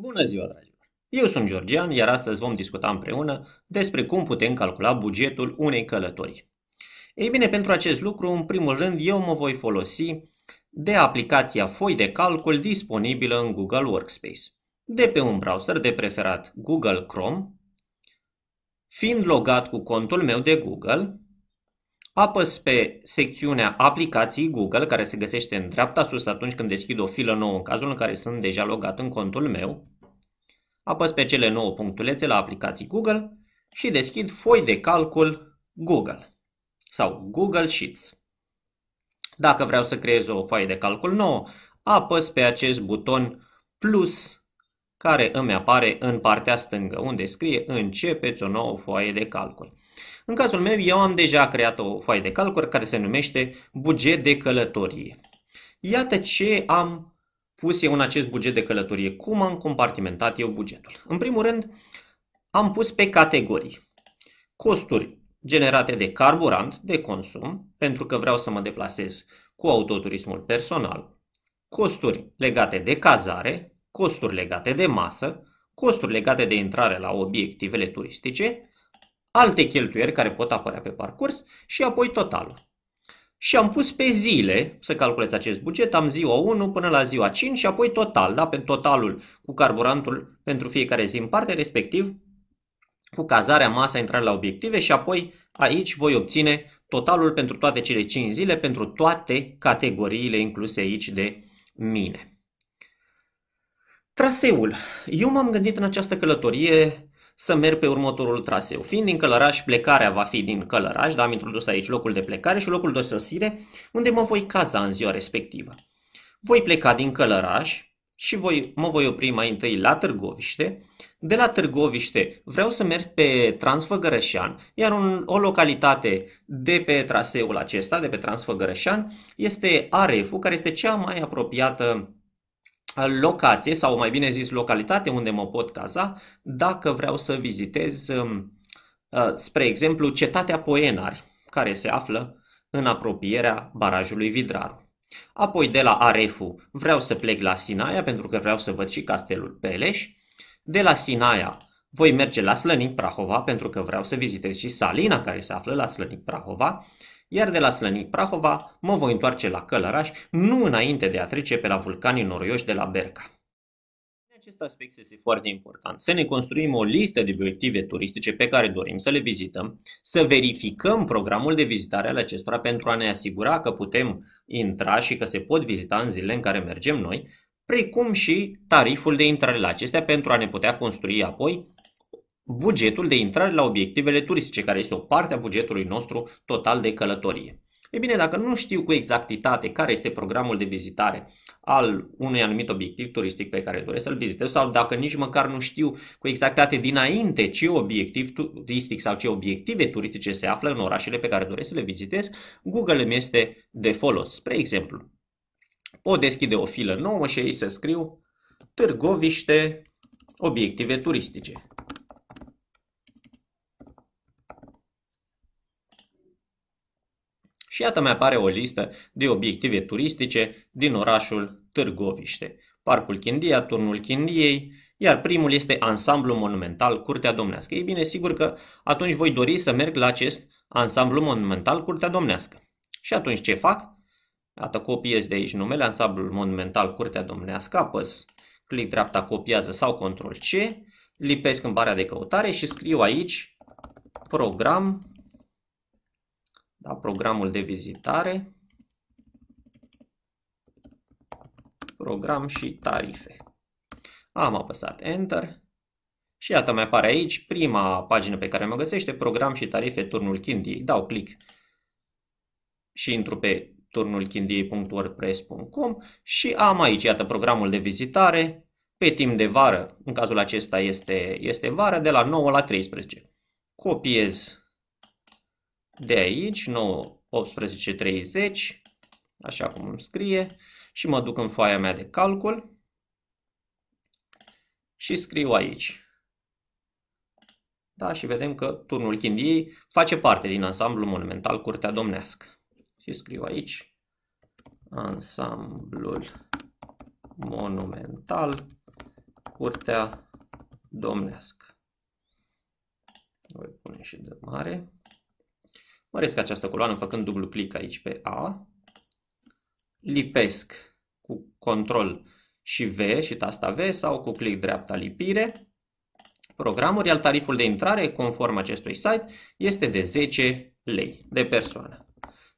Bună ziua, dragilor! Eu sunt Georgian, iar astăzi vom discuta împreună despre cum putem calcula bugetul unei călătorii. Ei bine, pentru acest lucru, în primul rând, eu mă voi folosi de aplicația Foi de Calcul disponibilă în Google Workspace, de pe un browser de preferat Google Chrome, fiind logat cu contul meu de Google, apăs pe secțiunea aplicații Google, care se găsește în dreapta sus atunci când deschid o filă nouă în cazul în care sunt deja logat în contul meu, apăs pe cele nouă punctulețe la aplicații Google și deschid foi de calcul Google sau Google Sheets. Dacă vreau să creez o foaie de calcul nouă, apăs pe acest buton plus care îmi apare în partea stângă, unde scrie începeți o nouă foaie de calcul. În cazul meu, eu am deja creat o foaie de calcul care se numește buget de călătorie. Iată ce am pus eu în acest buget de călătorie, cum am compartimentat eu bugetul. În primul rând, am pus pe categorii costuri generate de carburant, de consum, pentru că vreau să mă deplasez cu autoturismul personal, costuri legate de cazare, costuri legate de masă, costuri legate de intrare la obiectivele turistice alte cheltuieri care pot apărea pe parcurs și apoi totalul. Și am pus pe zile să calculez acest buget, am ziua 1 până la ziua 5 și apoi total, da, pe totalul cu carburantul pentru fiecare zi în parte, respectiv cu cazarea, masa, intrare la obiective și apoi aici voi obține totalul pentru toate cele 5 zile, pentru toate categoriile incluse aici de mine. Traseul. Eu m-am gândit în această călătorie să merg pe următorul traseu. Fiind din Călăraș, plecarea va fi din Călăraș, dar am introdus aici locul de plecare și locul de sosire, unde mă voi caza în ziua respectivă. Voi pleca din Călăraș și voi, mă voi opri mai întâi la Târgoviște. De la Târgoviște vreau să merg pe Transfăgărășan, iar un, o localitate de pe traseul acesta, de pe Transfăgărășan, este Arefu, care este cea mai apropiată locație sau mai bine zis localitate unde mă pot caza dacă vreau să vizitez, um, uh, spre exemplu, cetatea Poenari, care se află în apropierea barajului Vidraru. Apoi de la Arefu vreau să plec la Sinaia pentru că vreau să văd și castelul Peleș. De la Sinaia voi merge la Slănic Prahova pentru că vreau să vizitez și Salina care se află la Slănic Prahova iar de la Slănic Prahova mă voi întoarce la Călăraș, nu înainte de a trece pe la vulcanii noroioși de la Berca. Acest aspect este foarte important. Să ne construim o listă de obiective turistice pe care dorim să le vizităm, să verificăm programul de vizitare al acestora pentru a ne asigura că putem intra și că se pot vizita în zilele în care mergem noi, precum și tariful de intrare la acestea pentru a ne putea construi apoi bugetul de intrare la obiectivele turistice, care este o parte a bugetului nostru total de călătorie. E bine, dacă nu știu cu exactitate care este programul de vizitare al unui anumit obiectiv turistic pe care doresc să-l vizitez sau dacă nici măcar nu știu cu exactitate dinainte ce obiectiv turistic sau ce obiective turistice se află în orașele pe care doresc să le vizitez, Google îmi este de folos. Spre exemplu, pot deschide o filă nouă și aici să scriu Târgoviște obiective turistice. Și iată mai apare o listă de obiective turistice din orașul Târgoviște. Parcul Chindia, Turnul Chindiei, iar primul este ansamblu monumental Curtea Domnească. Ei bine, sigur că atunci voi dori să merg la acest ansamblu monumental Curtea Domnească. Și atunci ce fac? Iată, copiez de aici numele, ansamblul monumental Curtea Domnească, apăs clic dreapta copiază sau control C, lipesc în bara de căutare și scriu aici program da, programul de vizitare, program și tarife. Am apăsat Enter și iată mai apare aici prima pagină pe care mă găsește, program și tarife turnul Chindiei. Dau click și intru pe turnulchindiei.wordpress.com și am aici, iată, programul de vizitare pe timp de vară, în cazul acesta este, este vară, de la 9 la 13. Copiez de aici, 9.18.30, așa cum îmi scrie, și mă duc în foaia mea de calcul și scriu aici. Da, și vedem că turnul Chindiei face parte din ansamblu monumental Curtea Domnească. Și scriu aici ansamblul monumental Curtea Domnească. Voi pune și de mare. Măresc această coloană făcând dublu clic aici pe A, lipesc cu control și V și tasta V sau cu clic dreapta lipire programul, iar tariful de intrare conform acestui site este de 10 lei de persoană.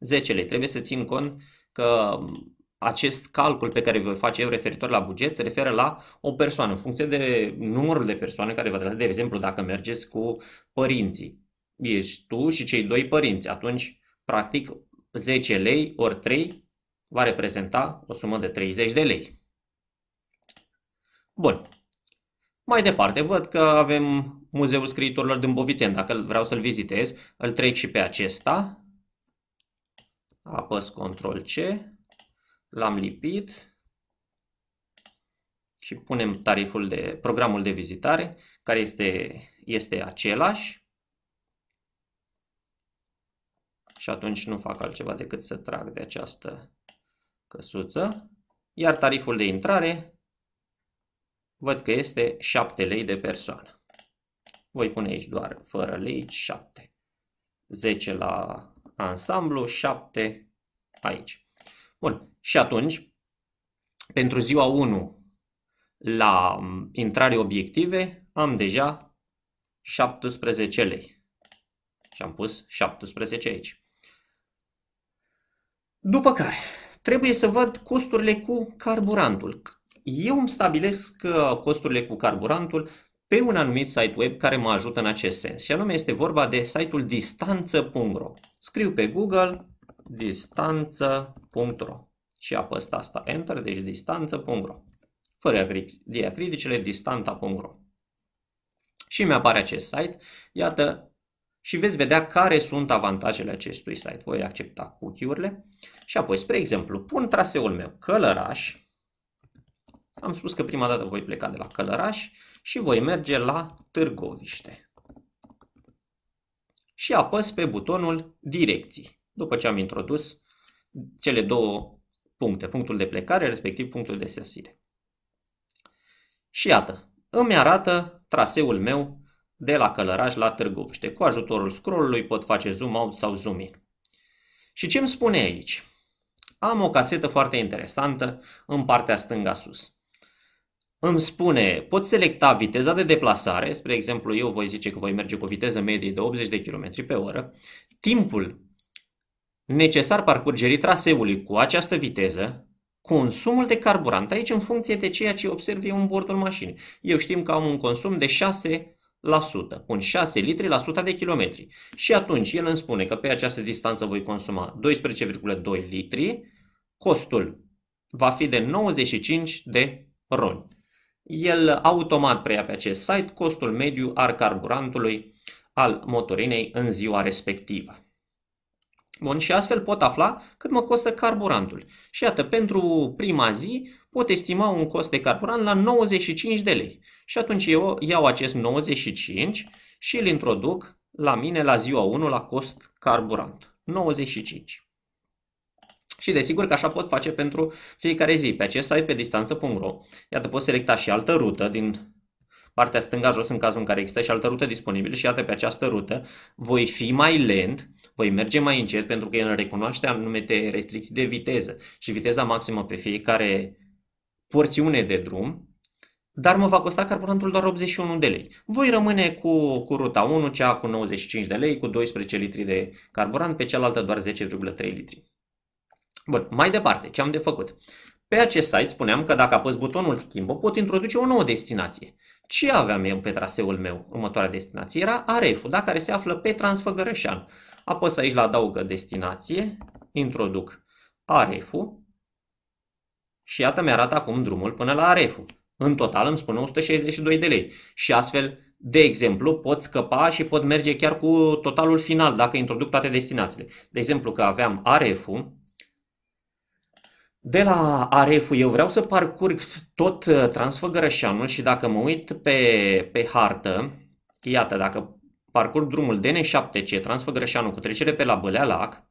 10 lei. Trebuie să țin cont că acest calcul pe care vă face eu referitor la buget se referă la o persoană, în funcție de numărul de persoane care vă de exemplu, dacă mergeți cu părinții, ești tu și cei doi părinți. Atunci, practic, 10 lei ori 3 va reprezenta o sumă de 30 de lei. Bun. Mai departe, văd că avem Muzeul Scriitorilor Dâmbovițeni. Dacă vreau să-l vizitez, îl trec și pe acesta. Apăs Ctrl-C. L-am lipit. Și punem tariful de programul de vizitare, care este, este același. și atunci nu fac altceva decât să trag de această căsuță. Iar tariful de intrare văd că este 7 lei de persoană. Voi pune aici doar fără lei 7. 10 la ansamblu, 7 aici. Bun, și atunci, pentru ziua 1 la intrare obiective, am deja 17 lei. Și am pus 17 aici. După care, trebuie să văd costurile cu carburantul. Eu îmi stabilesc uh, costurile cu carburantul pe un anumit site web care mă ajută în acest sens. Și anume este vorba de site-ul distanță.ro. Scriu pe Google distanță.ro și apăs asta Enter, deci distanță.ro. Fără diacriticele, distanta.ro. Și mi apare acest site. Iată, și veți vedea care sunt avantajele acestui site. Voi accepta cookie-urile și apoi, spre exemplu, pun traseul meu Călăraș. Am spus că prima dată voi pleca de la Călăraș și voi merge la Târgoviște. Și apăs pe butonul Direcții, după ce am introdus cele două puncte, punctul de plecare, respectiv punctul de sesire. Și iată, îmi arată traseul meu de la Călăraș la Târgoviște. Cu ajutorul scrollului pot face zoom out sau zoom in. Și ce îmi spune aici? Am o casetă foarte interesantă în partea stânga sus. Îmi spune, pot selecta viteza de deplasare, spre exemplu eu voi zice că voi merge cu viteză medie de 80 de km pe oră, timpul necesar parcurgerii traseului cu această viteză, consumul de carburant, aici în funcție de ceea ce observ eu în bordul mașinii. Eu știm că am un consum de 6 la sută. Pun 6 litri la 100 de kilometri. Și atunci el îmi spune că pe această distanță voi consuma 12,2 litri. Costul va fi de 95 de roni. El automat preia pe acest site costul mediu al carburantului al motorinei în ziua respectivă. Bun, și astfel pot afla cât mă costă carburantul. Și iată, pentru prima zi pot estima un cost de carburant la 95 de lei. Și atunci eu iau acest 95 și îl introduc la mine la ziua 1 la cost carburant. 95. Și desigur că așa pot face pentru fiecare zi. Pe acest site, pe distanță.ro, iată, pot selecta și altă rută din partea stânga jos în cazul în care există și altă rută disponibilă și iată pe această rută voi fi mai lent, voi merge mai încet pentru că el recunoaște anumite restricții de viteză și viteza maximă pe fiecare porțiune de drum, dar mă va costa carburantul doar 81 de lei. Voi rămâne cu, cu ruta 1, cea cu 95 de lei, cu 12 litri de carburant, pe cealaltă doar 10,3 litri. Bun, mai departe, ce am de făcut? Pe acest site spuneam că dacă apăs butonul schimbă, pot introduce o nouă destinație. Ce aveam eu pe traseul meu? Următoarea destinație era Areful, da, care se află pe Transfăgărășan. Apăs aici la adaugă destinație, introduc Areful, și iată mi-arată acum drumul până la Arefu. În total îmi spune 162 de lei și astfel, de exemplu, pot scăpa și pot merge chiar cu totalul final dacă introduc toate destinațiile. De exemplu că aveam Arefu, de la Arefu eu vreau să parcurg tot uh, Transfăgărășanul și dacă mă uit pe, pe hartă, iată, dacă parcurg drumul DN7C Transfăgărășanul cu trecere pe la Bălea Lac,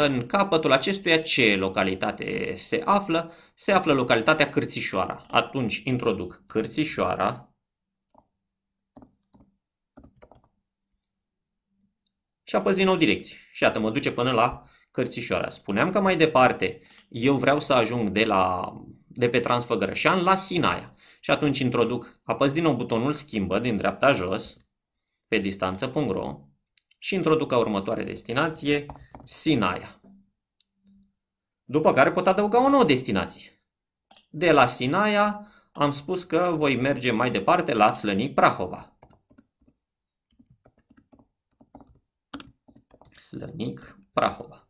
în capătul acestuia ce localitate se află? Se află localitatea Cârțișoara. Atunci introduc Cârțișoara și apăs din nou direcție. Și iată, mă duce până la Cărțișoara. Spuneam că mai departe eu vreau să ajung de, la, de pe Transfăgărășan la Sinaia. Și atunci introduc, apăs din nou butonul schimbă din dreapta jos, pe distanță.ro și introduc ca următoare destinație Sinaia. După care pot adăuga o nouă destinație. De la Sinaia am spus că voi merge mai departe la Slănic Prahova. Slănic Prahova.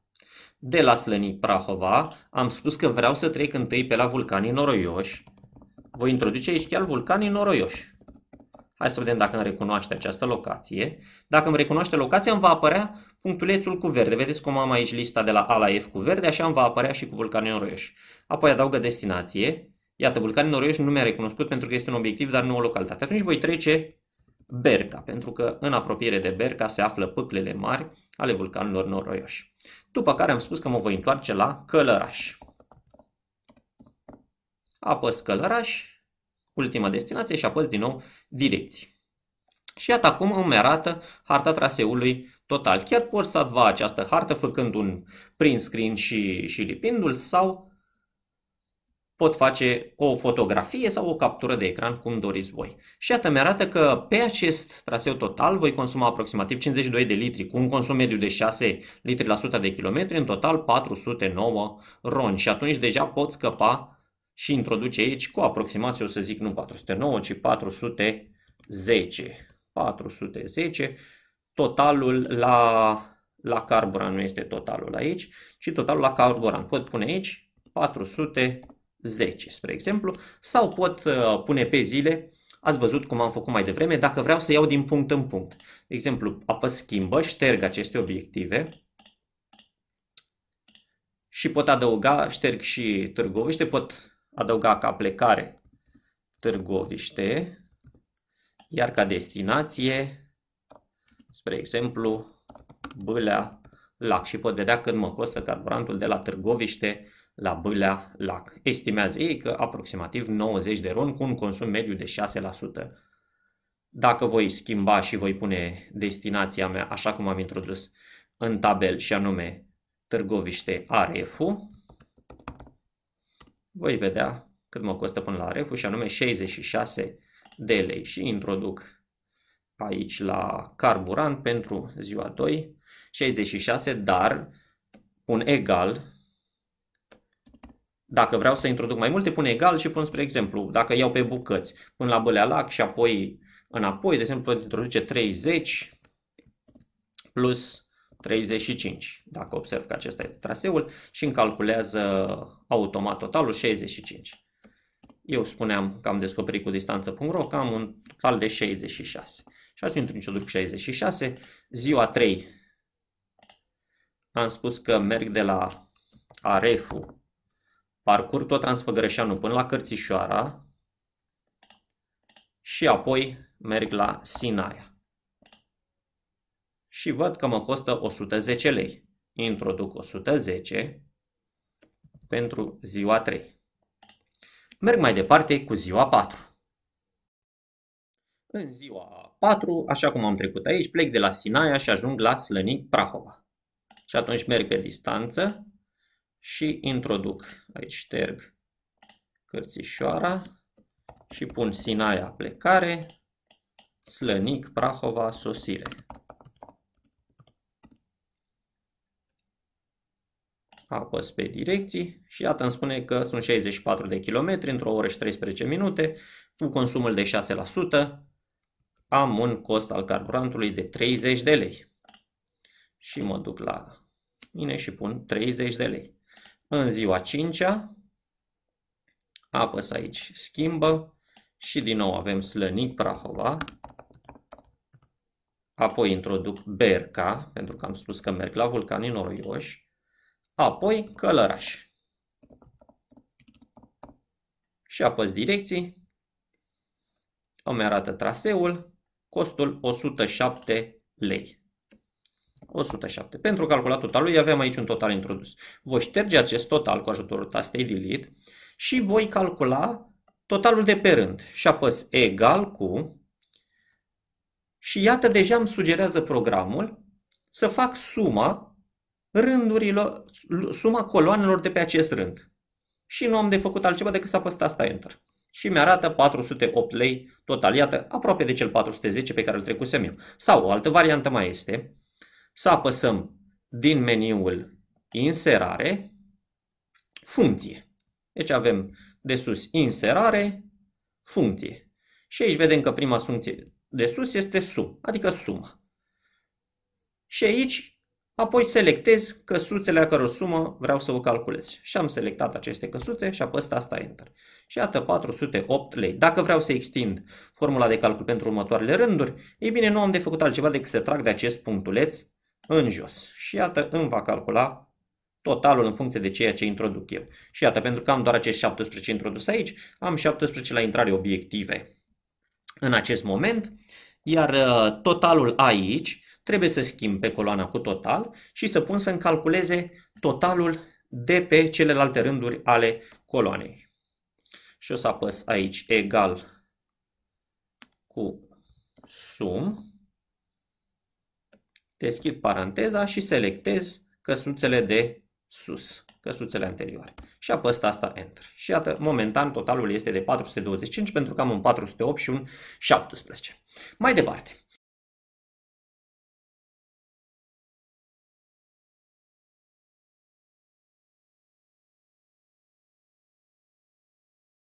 De la Slănic Prahova am spus că vreau să trec întâi pe la vulcanii noroioși. Voi introduce aici chiar vulcanii noroioși. Hai să vedem dacă îmi recunoaște această locație. Dacă îmi recunoaște locația, îmi va apărea punctulețul cu verde. Vedeți cum am aici lista de la A la F cu verde, așa îmi va apărea și cu Vulcanii Noroioși. Apoi adaugă destinație. Iată, Vulcanii Noroioși nu mi-a recunoscut pentru că este un obiectiv, dar nu o localitate. Atunci voi trece Berca, pentru că în apropiere de Berca se află pâclele mari ale vulcanilor noroioși. După care am spus că mă voi întoarce la Călăraș. Apăs Călăraș, ultima destinație și apăs din nou direcții. Și iată acum îmi arată harta traseului total chiar poți salva această hartă făcând un print screen și, și lipindu-l sau pot face o fotografie sau o captură de ecran, cum doriți voi. Și iată, mi-arată că pe acest traseu total voi consuma aproximativ 52 de litri, cu un consum mediu de 6 litri la 100 de kilometri, în total 409 ron. Și atunci deja pot scăpa și introduce aici cu aproximație, o să zic nu 409, ci 410. 410 totalul la, la carburant, nu este totalul aici, ci totalul la carburant. Pot pune aici 410, spre exemplu, sau pot uh, pune pe zile, ați văzut cum am făcut mai devreme, dacă vreau să iau din punct în punct. De exemplu, apăs schimbă, șterg aceste obiective, și pot adăuga, șterg și Târgoviște, pot adăuga ca plecare Târgoviște, iar ca destinație spre exemplu, Bâlea Lac și pot vedea cât mă costă carburantul de la Târgoviște la Bâlea Lac. Estimează ei că aproximativ 90 de ron cu un consum mediu de 6%. Dacă voi schimba și voi pune destinația mea așa cum am introdus în tabel și anume Târgoviște Arefu, voi vedea cât mă costă până la Arefu și anume 66 de lei și introduc aici la carburant pentru ziua 2, 66, dar pun egal, dacă vreau să introduc mai multe, pun egal și pun, spre exemplu, dacă iau pe bucăți, pun la bălealac și apoi înapoi, de exemplu, pot introduce 30 plus 35, dacă observ că acesta este traseul și îmi calculează automat totalul 65. Eu spuneam că am descoperit cu distanță.ro că am un total de 66. Și în introduc 66. Ziua 3 am spus că merg de la Arefu, parcurg tot Transfăgărășanu până la Cărțișoara și apoi merg la Sinaia. Și văd că mă costă 110 lei. Introduc 110 pentru ziua 3. Merg mai departe cu ziua 4. În ziua 4, așa cum am trecut aici, plec de la Sinaia și ajung la Slănic Prahova. Și atunci merg pe distanță și introduc, aici șterg cărțișoara și pun Sinaia plecare, Slănic Prahova sosire. apăs pe direcții și iată îmi spune că sunt 64 de kilometri într-o oră și 13 minute cu consumul de 6% am un cost al carburantului de 30 de lei. Și mă duc la mine și pun 30 de lei. În ziua 5-a apăs aici schimbă și din nou avem Slănic Prahova. Apoi introduc Berca, pentru că am spus că merg la vulcanii noroioși. Apoi Călăraș. Și apăs direcții. Îmi arată traseul costul 107 lei. 107. Pentru calculat totalul, aveam aici un total introdus. Voi șterge acest total cu ajutorul tastei delete și voi calcula totalul de pe rând și apăs egal cu și iată deja îmi sugerează programul să fac suma rândurilor, suma coloanelor de pe acest rând. Și nu am de făcut altceva decât să apăs tasta Enter și mi-arată 408 lei total. Iată, aproape de cel 410 pe care îl trecusem eu. Sau o altă variantă mai este să apăsăm din meniul inserare funcție. Deci avem de sus inserare funcție. Și aici vedem că prima funcție de sus este sum, adică suma. Și aici Apoi selectez căsuțele a căror sumă vreau să o calculez. Și am selectat aceste căsuțe și apăs tasta Enter. Și iată 408 lei. Dacă vreau să extind formula de calcul pentru următoarele rânduri, ei bine, nu am de făcut altceva decât să trag de acest punctuleț în jos. Și iată, îmi va calcula totalul în funcție de ceea ce introduc eu. Și iată, pentru că am doar acești 17 introdus aici, am 17 la intrare obiective în acest moment, iar uh, totalul aici trebuie să schimb pe coloana cu total și să pun să-mi calculeze totalul de pe celelalte rânduri ale coloanei. Și o să apăs aici egal cu sum, deschid paranteza și selectez căsuțele de sus, căsuțele anterioare. Și apăs asta Enter. Și iată, momentan totalul este de 425 pentru că am un 408 și un 17. Mai departe.